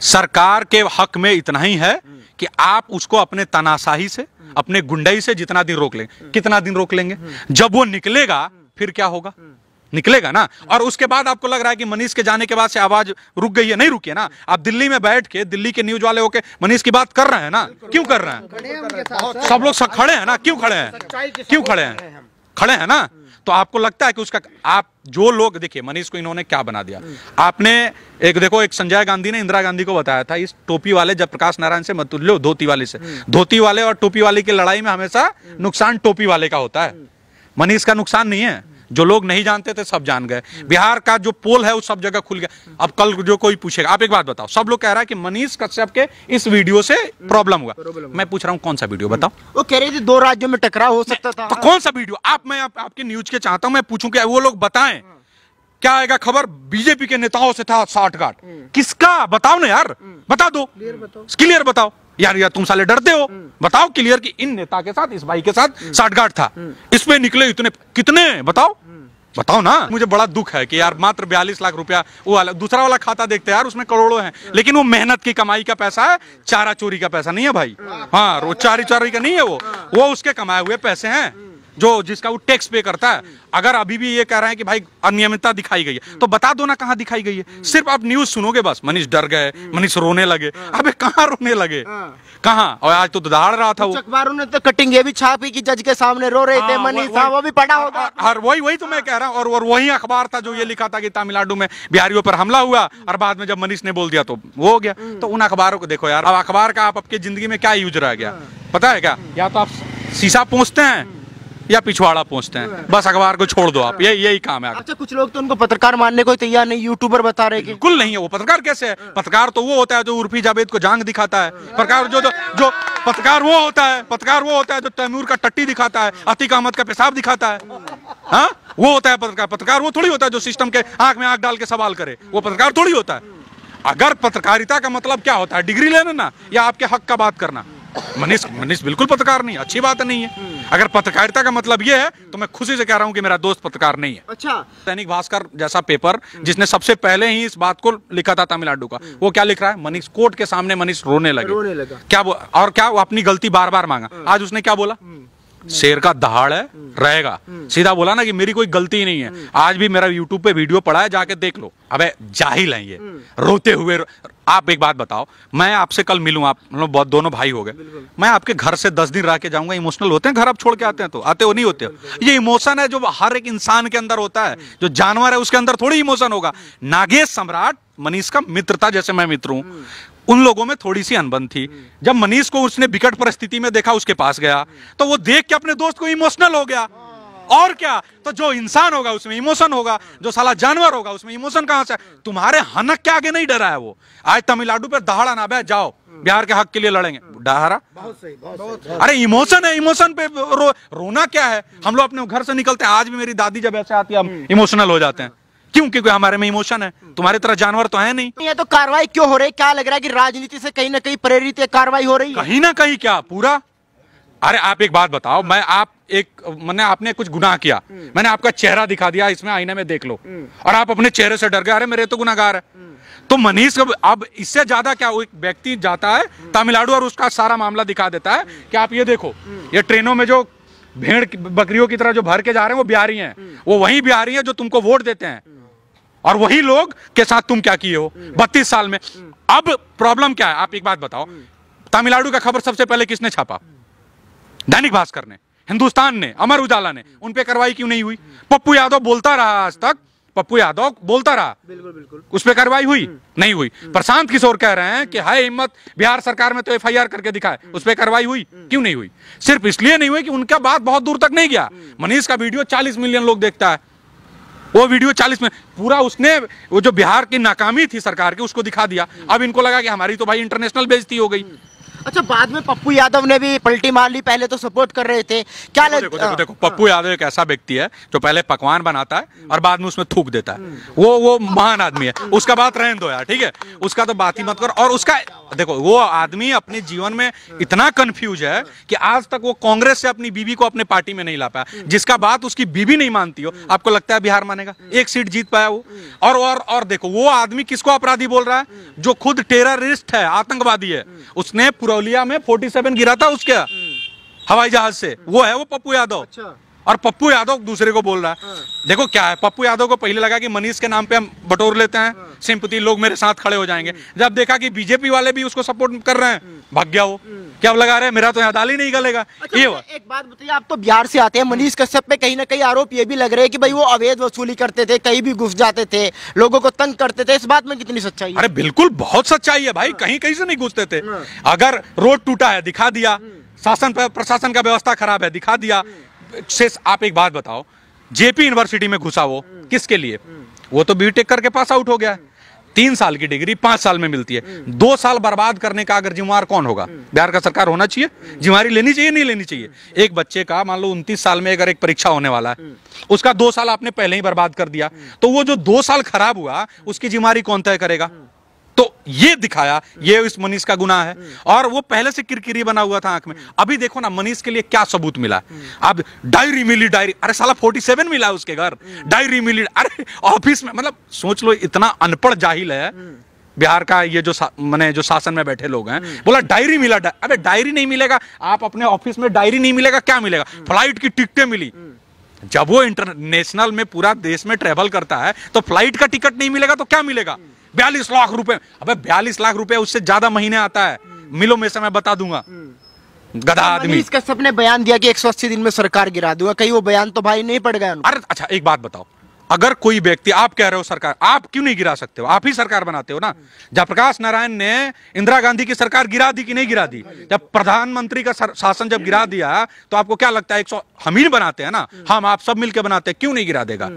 सरकार के हक में इतना ही है कि आप उसको अपने तनाशाही से अपने गुंडई से जितना दिन रोक लेंगे कितना दिन रोक लेंगे जब वो निकलेगा फिर क्या होगा निकलेगा ना और उसके बाद आपको लग रहा है कि मनीष के जाने के बाद से आवाज रुक गई है नहीं रुकी है ना आप दिल्ली में बैठ के दिल्ली के न्यूज वाले होके मनीष की बात कर रहे हैं ना क्यों कर रहे हैं सब लोग खड़े हैं ना क्यों खड़े हैं क्यों खड़े हैं खड़े हैं ना तो आपको लगता है कि उसका आप जो लोग देखिए मनीष को इन्होंने क्या बना दिया आपने एक देखो एक संजय गांधी ने इंदिरा गांधी को बताया था इस टोपी वाले जब प्रकाश नारायण से मत लो धोती वाले से धोती वाले और टोपी वाले की लड़ाई में हमेशा नुकसान टोपी वाले का होता है मनीष का नुकसान नहीं है जो लोग नहीं जानते थे सब जान गए बिहार का जो पोल है वो सब जगह खुल गया अब कल जो कोई पूछेगा आप एक बात बताओ सब लोग कह रहा है कि मनीष कश्यप के इस वीडियो से प्रॉब्लम हुआ मैं पूछ रहा हूँ कौन सा वीडियो बताओ वो कह रहे थे दो राज्यों में टकराव हो सकता था तो कौन सा वीडियो आप मैं आप, आपके न्यूज के चाहता हूँ मैं पूछूं की वो लोग बताए क्या आएगा खबर बीजेपी के नेताओं से था साठ हम्म। किसका बताओ ना यार हम्म। बता दो क्लियर बताओ यार यार तुम साले डरते हो हम्म। बताओ क्लियर कि इन नेता के साथ इस भाई के साथ हम्म। साठगाठ था हम्म। इसमें निकले इतने कितने बताओ बताओ ना मुझे बड़ा दुख है कि यार मात्र बयालीस लाख रुपया वो वाला दूसरा वाला खाता देखते यार उसमें करोड़ों हैं लेकिन वो मेहनत की कमाई का पैसा है चारा चोरी का पैसा नहीं है भाई हाँ चारी चारी का नहीं है वो हाँ। वो उसके कमाए हुए पैसे हैं जो जिसका वो टैक्स पे करता है अगर अभी भी ये कह रहे हैं कि भाई अनियमितता दिखाई गई है तो बता दो ना कहाँ दिखाई गई है सिर्फ आप न्यूज सुनोगे बस मनीष डर गए मनीष रोने लगे हाँ। अब कहाँ रोने लगे हाँ। कहा और आज तो दहाड़ रहा था वो तो अखबारों ने तो कटिंग ये भी छापी की जज के सामने रो रहे थे हाँ, मनीष था वो भी पढ़ा होगा हर वही वही तो मैं कह रहा हूँ और वही अखबार था जो ये लिखा था कि तमिलनाडु में बिहारियों पर हमला हुआ और बाद में जब मनीष ने बोल दिया तो वो हो गया हम्म। तो उन अखबारों को देखो यार अब अखबार का आप आपके जिंदगी में क्या यूज रह गया पता है क्या या तो आप शीशा पूछते हैं या पिछवाड़ा पहुंचते हैं बस अखबार को छोड़ दो आप ये यही काम है अच्छा कुछ लोग तो उनको पत्रकार मानने को तैयार नहीं यूट्यूबर बता रहे बिल्कुल नहीं है वो पत्रकार कैसे है हाँ। पत्रकार तो वो होता है जो उर्फी जावेद को जांग दिखाता है हाँ। पत्रकार जो जो पत्रकार वो होता है पत्रकार वो होता है जो तैमूर का टट्टी दिखाता है अतिक अहमद का पेशाब दिखाता है हाँ वो होता है पत्रकार पत्रकार वो थोड़ी होता है जो सिस्टम के आंख में आंख डाल के सवाल करे वो पत्रकार थोड़ी होता है अगर पत्रकारिता का मतलब क्या होता है डिग्री लेना ना या आपके हक का बात करना मनीष मनीष बिल्कुल पत्रकार नहीं अच्छी बात नहीं है हम्म। अगर पत्रकारिता का मतलब ये है तो मैं खुशी से कह रहा हूँ कि मेरा दोस्त पत्रकार नहीं है अच्छा दैनिक भास्कर जैसा पेपर हम्म। जिसने सबसे पहले ही इस बात को लिखा था तमिलनाडु का हम्म। वो क्या लिख रहा है मनीष कोर्ट के सामने मनीष रोने लगे रोने लगा क्या और क्या वो अपनी गलती बार बार मांगा हाँ। आज उसने क्या बोला शेर का दहाड़ है रहेगा सीधा बोला ना कि मेरी कोई गलती नहीं है आज भी मेरा यूट्यूब पे वीडियो पड़ा है जाके देख लो अबे जाहिल है ये रोते हुए रो... आप एक बात बताओ मैं आपसे कल मिलूँ आप मतलब बहुत दोनों भाई हो गए मैं आपके घर से दस दिन रह के जाऊंगा इमोशनल होते हैं घर आप छोड़ के आते हैं तो आते हो नहीं होते हो ये इमोशन है जो हर एक इंसान के अंदर होता है जो जानवर है उसके अंदर थोड़ी इमोशन होगा नागेश सम्राट मनीष का मित्रता जैसे मैं मित्र हूं उन लोगों में थोड़ी सी अनबन थी हम्म। जब मनीष को उसने बिकट परिस्थिति में देखा उसके पास गया तो वो देख के अपने दोस्त को इमोशनल हो गया हाँ। और क्या तो जो इंसान होगा उसमें इमोशन होगा हाँ। जो साला जानवर होगा उसमें इमोशन कहां से हाँ। तुम्हारे हनक के आगे नहीं डरा है वो आज तमिलनाडु पे दहाड़ा ना बह जाओ बिहार के हक के लिए लड़ेंगे डहरा अरे इमोशन है इमोशन पे रो, रोना क्या है हम लोग अपने घर से निकलते हैं आज भी मेरी दादी जब ऐसे आती है हम हम्म। इमोशनल हो जाते हैं क्यों क्योंकि हमारे में इमोशन है तुम्हारे तरह जानवर तो है नहीं ये तो कार्रवाई क्यों हो रही क्या लग रहा है कि राजनीति से कहीं ना कहीं प्रेरित कार्रवाई हो रही है कहीं ना कहीं क्या पूरा अरे आप एक बात बताओ मैं आप एक मैंने आपने कुछ गुनाह किया हम्म। मैंने आपका चेहरा दिखा दिया इसमें आईने में देख लो हम्म। और आप अपने चेहरे से डर गए अरे मेरे तो गुनागार है हम्म। तो मनीष अब इससे ज्यादा क्या एक व्यक्ति जाता है तमिलनाडु और उसका सारा मामला दिखा देता है कि आप ये देखो ये ट्रेनों में जो भेड़ बकरियों की तरह जो भर के जा रहे हैं वो बिहारी हैं वो वही बिहारी हैं जो तुमको वोट देते हैं और वही लोग के साथ तुम क्या किए हो हम्म। बत्तीस साल में हम्म। अब प्रॉब्लम क्या है आप एक बात बताओ हम्म। तमिलनाडु का खबर सबसे पहले किसने छापा दैनिक भास्कर ने हिंदुस्तान ने अमर उजाला ने उन पे कार्रवाई क्यों नहीं हुई पप्पू यादव बोलता रहा आज तक पप्पू यादव बोलता रहा बिल्कुल बिल्कुल उस पर कार्रवाई हुई नहीं हुई प्रशांत किशोर कह रहे हैं कि हाय हिम्मत बिहार सरकार में तो एफआईआर करके दिखाए उस पर कार्रवाई हुई क्यों नहीं हुई सिर्फ इसलिए नहीं हुई कि उनका बात बहुत दूर तक नहीं गया मनीष का वीडियो चालीस मिलियन लोग देखता है वो वीडियो चालीस में पूरा उसने वो जो बिहार की नाकामी थी सरकार की उसको दिखा दिया अब इनको लगा कि हमारी तो भाई इंटरनेशनल बेजती हो गई अच्छा बाद में पप्पू यादव ने भी पलटी मार ली पहले तो सपोर्ट कर रहे थे क्या देखो, देखो, देखो, हाँ। देखो पप्पू यादव एक ऐसा व्यक्ति है जो पहले पकवान बनाता है हम्म। और बाद में उसमें थूक देता है हम्म। वो वो महान आदमी है उसका बात रहने दो यार ठीक है उसका तो बात ही मत कर और उसका देखो वो आदमी अपने जीवन में हाँ। इतना कंफ्यूज है कि आज तक वो कांग्रेस से अपनी बीबी को अपने पार्टी में नहीं ला पाया हम्म। जिसका बात उसकी बीबी नहीं मानती हो आपको लगता है बिहार मानेगा एक सीट जीत पाया वो और और और देखो वो आदमी किसको अपराधी बोल रहा है जो खुद टेररिस्ट है आतंकवादी है उसने पूरा देवलिया में 47 गिरा था उसके हम्म। हवाई जहाज से वो है वो पप्पू यादव अच्छा और पप्पू यादव दूसरे को बोल रहा है हाँ। देखो क्या है पप्पू यादव को पहले लगा कि मनीष के नाम पे हम बटोर लेते हैं हाँ। सिंपति लोग मेरे साथ खड़े हो जाएंगे हम्म। जब देखा कि बीजेपी वाले भी उसको सपोर्ट कर रहे हैं हम्म। भाग गया वो हम्म। क्या लगा रहे मेरा तो यहाँ दाल ही नहीं गलेगा अच्छा, ये एक बात बताइए आप तो बिहार से आते हैं मनीष कश्यप पे कहीं ना कहीं आरोप ये भी लग रहे हैं कि भाई वो अवैध वसूली करते थे कहीं भी घुस जाते थे लोगों को तंग करते थे इस बात में कितनी सच्चाई अरे बिल्कुल बहुत सच्चाई है भाई हाँ। कहीं कहीं से नहीं घुसते थे अगर रोड टूटा है दिखा दिया शासन प्रशासन का व्यवस्था खराब है दिखा दिया से आप एक बात बताओ जेपी यूनिवर्सिटी में घुसा वो हम्म। किसके लिए हम्म। वो तो बीटेक करके पास आउट हो गया हम्म। तीन साल की डिग्री पांच साल में मिलती है दो साल बर्बाद करने का अगर जिम्मेवार कौन होगा बिहार का सरकार होना चाहिए जिम्मेवारी लेनी चाहिए नहीं लेनी चाहिए एक बच्चे का मान लो उन्तीस साल में अगर एक परीक्षा होने वाला है उसका दो साल आपने पहले ही बर्बाद कर दिया तो वो जो दो साल खराब हुआ उसकी जिम्मेवारी कौन तय करेगा तो ये दिखाया ये इस मनीष का गुना है और वो पहले से किरकिरी बना हुआ था आंख में अभी देखो ना मनीष के लिए क्या सबूत मिला अब डायरी मिली डायरी अरे साला 47 मिला उसके घर डायरी मिली अरे ऑफिस में मतलब सोच लो इतना अनपढ़ जाहिल है बिहार का ये जो मैंने जो शासन में बैठे लोग हैं बोला डायरी मिला डा, अबे डायरी नहीं मिलेगा आप अपने ऑफिस में डायरी नहीं मिलेगा क्या मिलेगा फ्लाइट की टिकटें मिली जब वो इंटरनेशनल में पूरा देश में ट्रेवल करता है तो फ्लाइट का टिकट नहीं मिलेगा तो क्या मिलेगा बयालीस लाख रुपए अबे बयालीस लाख रुपए उससे ज्यादा महीने आता है मिलो में से मैं बता दूंगा गधा आदमी इसका सबने बयान दिया कि एक सौ अस्सी दिन में सरकार गिरा दूंगा कहीं वो बयान तो भाई नहीं पड़ गया अरे अच्छा एक बात बताओ अगर कोई व्यक्ति आप कह रहे हो सरकार आप क्यों नहीं गिरा सकते हो आप ही सरकार बनाते हो ना जब प्रकाश नारायण ने इंदिरा गांधी की सरकार गिरा दी कि नहीं गिरा दी जब प्रधानमंत्री का शासन जब गिरा दिया तो आपको क्या लगता है एक सौ हम ही बनाते हैं ना हम आप सब मिलकर बनाते हैं क्यों नहीं गिरा देगा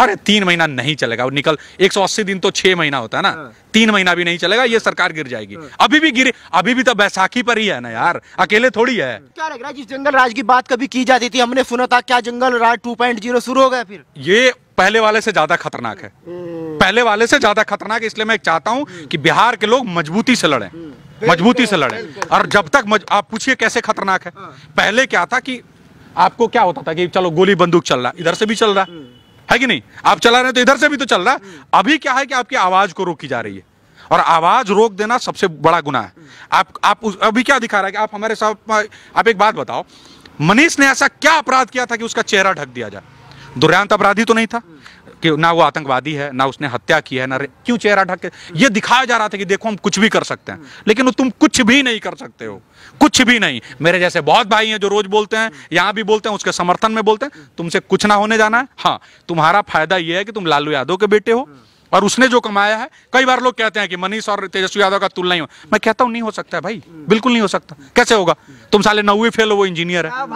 अरे तीन महीना नहीं चलेगा वो निकल 180 दिन तो छह महीना होता है ना हाँ। तीन महीना भी नहीं चलेगा ये सरकार गिर जाएगी हाँ। अभी भी गिरे अभी भी तो बैसाखी पर ही है ना यार अकेले थोड़ी है हाँ। क्या लग रहा है जिस जंगल राज की बात कभी की जाती थी हमने सुना था क्या जंगल राज टू शुरू हो गया फिर ये पहले वाले से ज्यादा खतरनाक है पहले वाले से ज्यादा खतरनाक इसलिए मैं चाहता हूँ कि बिहार के लोग मजबूती से लड़े मजबूती से लड़े और जब तक मज... आप पूछिए कैसे खतरनाक है पहले क्या था कि आपको क्या होता था कि चलो गोली बंदूक चल रहा इधर से भी चल रहा है कि नहीं आप चला रहे तो इधर से भी तो चल रहा है हम्म। अभी क्या है कि आपकी आवाज को रोकी जा रही है और आवाज रोक देना सबसे बड़ा गुना है हम्म। आप आप उस, अभी क्या दिखा रहा है कि आप हमारे साथ आप एक बात बताओ मनीष ने ऐसा क्या अपराध किया था कि उसका चेहरा ढक दिया जाए दुर्यांत अपराधी तो नहीं था हम्म। कि ना वो आतंकवादी है ना उसने हत्या की है ना क्यों चेहरा ढक के ये दिखाया जा रहा था कि देखो हम कुछ भी कर सकते हैं लेकिन तुम कुछ भी नहीं कर सकते हो कुछ भी नहीं मेरे जैसे बहुत भाई हैं जो रोज बोलते हैं यहां भी बोलते हैं उसके समर्थन में बोलते हैं तुमसे कुछ ना होने जाना है हाँ तुम्हारा फायदा यह है कि तुम लालू यादव के बेटे हो और उसने जो कमाया है कई बार लोग कहते हैं कि मनीष और तेजस्वी यादव का तुलना ही हो मैं कहता हूँ नहीं हो सकता है भाई बिल्कुल नहीं हो सकता कैसे होगा तुम साले नौवे फेल हो वो इंजीनियर है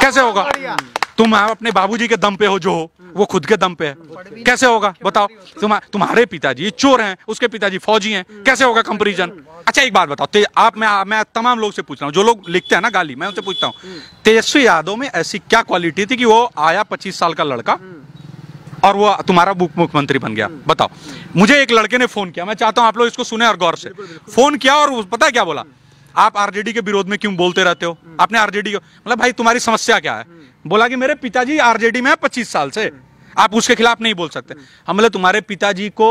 कैसे होगा तुम अपने बाबूजी के दम पे हो जो हो वो खुद के दम पे है कैसे होगा बताओ तुम्हारे पिताजी चोर हैं उसके पिताजी फौजी हैं कैसे होगा कंपेरिजन अच्छा एक बात बताओ आप मैं मैं तमाम लोग से पूछ रहा हूँ जो लोग लिखते हैं ना गाली मैं उनसे पूछता हूँ तेजस्वी यादव में ऐसी क्या क्वालिटी थी कि वो आया पच्चीस साल का लड़का और वो तुम्हारा मुख्यमंत्री बन गया हम्म। बताओ मुझे एक लड़के ने फोन किया मैं चाहता हूँ आप लोग इसको सुने और गौर से फोन किया और पता है क्या बोला हम्म। आप आरजेडी के विरोध में क्यों बोलते रहते हो हम्म। आपने आरजेडी मतलब भाई तुम्हारी समस्या क्या है बोला कि मेरे पिताजी आरजेडी में है पच्चीस साल से आप उसके खिलाफ नहीं बोल सकते हम बोले तुम्हारे पिताजी को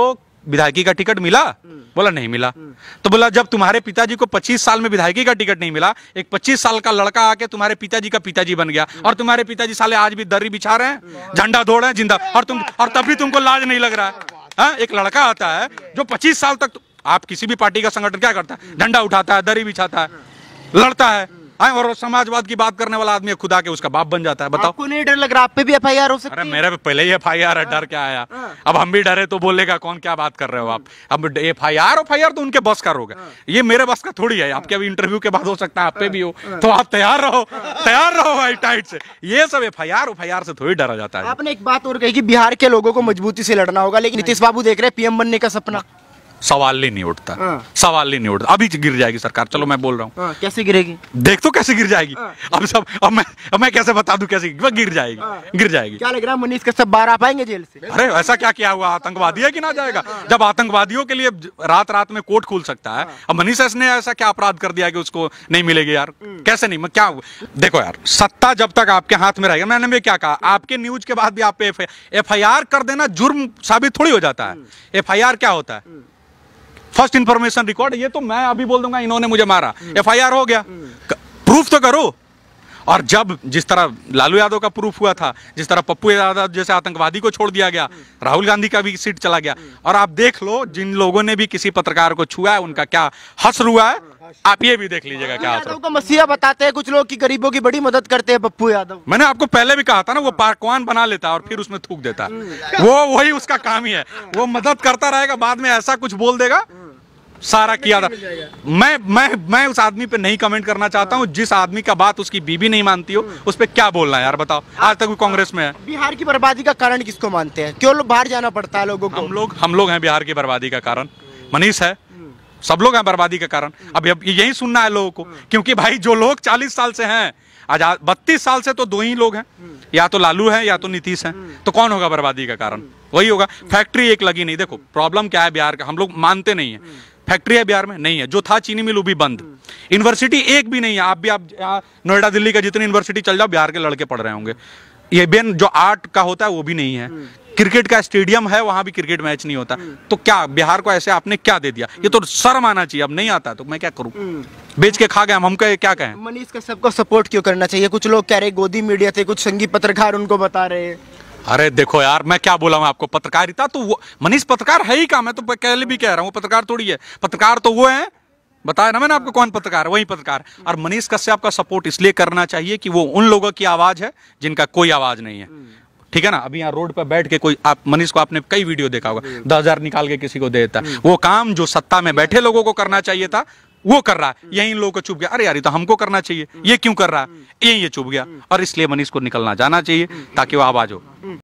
विधायकी का टिकट मिला हम्म। बोला नहीं मिला हम्म। तो बोला जब तुम्हारे पिताजी को 25 साल में विधायकी का टिकट नहीं मिला एक 25 साल का लड़का आके तुम्हारे पिताजी का पिताजी बन गया और तुम्हारे पिताजी साले आज भी दर्री बिछा रहे हैं झंडा धोड़ रहे हैं जिंदा हम्म। और तुम और तब भी तुमको लाज नहीं लग रहा है हा? एक लड़का आता है जो पच्चीस साल तक तो, आप किसी भी पार्टी का संगठन क्या करता है झंडा उठाता है दरी बिछाता है लड़ता है हाँ और समाजवाद की बात करने वाला आदमी खुदा के उसका बाप बन जाता है बताओ नहीं डर लग रहा आप पे भी एफ आई आर हो सकता है मेरे पे पहले ही एफ आई आर है डर क्या आया हाँ। हाँ। अब हम भी डरे तो बोलेगा कौन क्या बात कर रहे हो आप अब F I R F I R तो उनके बस का रोग हाँ। ये मेरे बस का थोड़ी है आपके अभी इंटरव्यू के बाद हो सकता है आप पे भी हो तो आप तैयार रहो तैयार रहो भाई टाइट से ये सब F I R F I R से थोड़ी डरा जाता है आपने एक बात और कही की बिहार के लोगों को मजबूती से लड़ना होगा लेकिन नीतीश बाबू देख रहे हैं पीएम बनने का सपना सवाल ही नहीं उठता हाँ। सवाल ही नहीं उठता अभी गिर जाएगी सरकार चलो मैं बोल रहा हूँ हाँ, कैसे गिरेगी देख तो कैसे गिर जाएगी हाँ। अब सब अब मैं अब मैं कैसे बता दू कैसे गिर जाएगी गिर जाएगी क्या लग रहा है मनीष के सब बाहर आ पाएंगे जेल से अरे ऐसा क्या किया हुआ आतंकवादी है कि ना जाएगा जब आतंकवादियों के लिए रात रात में कोर्ट खुल सकता है अब मनीष ने ऐसा क्या अपराध कर दिया कि उसको नहीं मिलेगी यार हम्म। कैसे नहीं क्या देखो यार सत्ता जब तक आपके हाथ में रहेगा मैंने भी क्या कहा आपके न्यूज के बाद भी आप एफ आई आर कर देना जुर्म साबित थोड़ी हो जाता है हम्म। एफ आई आर क्या होता है हम्म। फर्स्ट इंफॉर्मेशन रिकॉर्ड ये तो मैं अभी बोल दूंगा इन्होंने मुझे मारा एफ हो गया प्रूफ हम्म। तो करो और जब जिस तरह लालू यादव का प्रूफ हुआ था जिस तरह पप्पू यादव जैसे आतंकवादी को छोड़ दिया गया हम्म। राहुल गांधी का भी सीट चला गया हम्म। और आप देख लो जिन लोगों ने भी किसी पत्रकार को छुआ है उनका क्या हसर हुआ है हाँ, हाँ। आप ये भी देख लीजिएगा क्या यादव को मसीहा बताते हैं कुछ लोग की गरीबों की बड़ी मदद करते हैं पप्पू यादव मैंने आपको पहले भी कहा था ना वो हाँ। पाकवान बना लेता और फिर उसमें थूक देता वो वही उसका काम ही है वो मदद करता रहेगा बाद में ऐसा कुछ बोल देगा सारा किया था मैं मैं मैं उस आदमी पे नहीं कमेंट करना चाहता हूँ जिस आदमी का बात उसकी बीबी नहीं मानती हो हम्म। उस पर क्या बोलना है यार बताओ आज तक वो कांग्रेस में है बिहार की बर्बादी का कारण किसको मानते हैं क्यों लोग बाहर जाना पड़ता है लोगों को हम लोग हम लोग हैं बिहार की बर्बादी का कारण हम्म। मनीष है हम्म। सब लोग हैं बर्बादी का कारण अब यही सुनना है लोगों को क्योंकि भाई जो लोग चालीस साल से हैं आजाद बत्तीस साल से तो दो ही लोग हैं या तो लालू है या तो नीतीश है तो कौन होगा बर्बादी का कारण वही होगा फैक्ट्री एक लगी नहीं देखो प्रॉब्लम क्या है बिहार का हम लोग मानते नहीं है फैक्ट्री है बिहार में नहीं है जो था चीनी मिल वो भी बंद यूनिवर्सिटी एक भी नहीं है आप भी आप नोएडा दिल्ली का जितनी यूनिवर्सिटी चल जाओ बिहार के लड़के पढ़ रहे होंगे ये बेन जो आर्ट का होता है वो भी नहीं है क्रिकेट का स्टेडियम है वहां भी क्रिकेट मैच नहीं होता तो क्या बिहार को ऐसे आपने क्या दे दिया ये तो शर्म आना चाहिए अब नहीं आता तो मैं क्या करूँ बेच के खा गए हम हमको क्या कहें मनीष का सबको सपोर्ट क्यों करना चाहिए कुछ लोग कह रहे गोदी मीडिया थे कुछ संगी पत्रकार उनको बता रहे हैं अरे देखो यार मैं क्या बोला हूँ आपको पत्रकारिता तो वो मनीष पत्रकार है ही का मैं तो पहले भी कह रहा हूँ पत्रकार थोड़ी है पत्रकार तो वो है बताया ना मैंने आपको कौन पत्रकार वही पत्रकार और मनीष कश्यप का सपोर्ट इसलिए करना चाहिए कि वो उन लोगों की आवाज है जिनका कोई आवाज नहीं है ठीक है ना अभी यहाँ रोड पर बैठ के कोई आप मनीष को आपने कई वीडियो देखा होगा दस हजार निकाल के किसी को दे देता हम्म। वो काम जो सत्ता में बैठे लोगों को करना चाहिए था वो कर रहा है यही इन लोगों को चुप गया अरे यार तो हमको करना चाहिए ये क्यों कर रहा है ये ये चुप गया और इसलिए मनीष को निकलना जाना चाहिए ताकि वो आवाज हो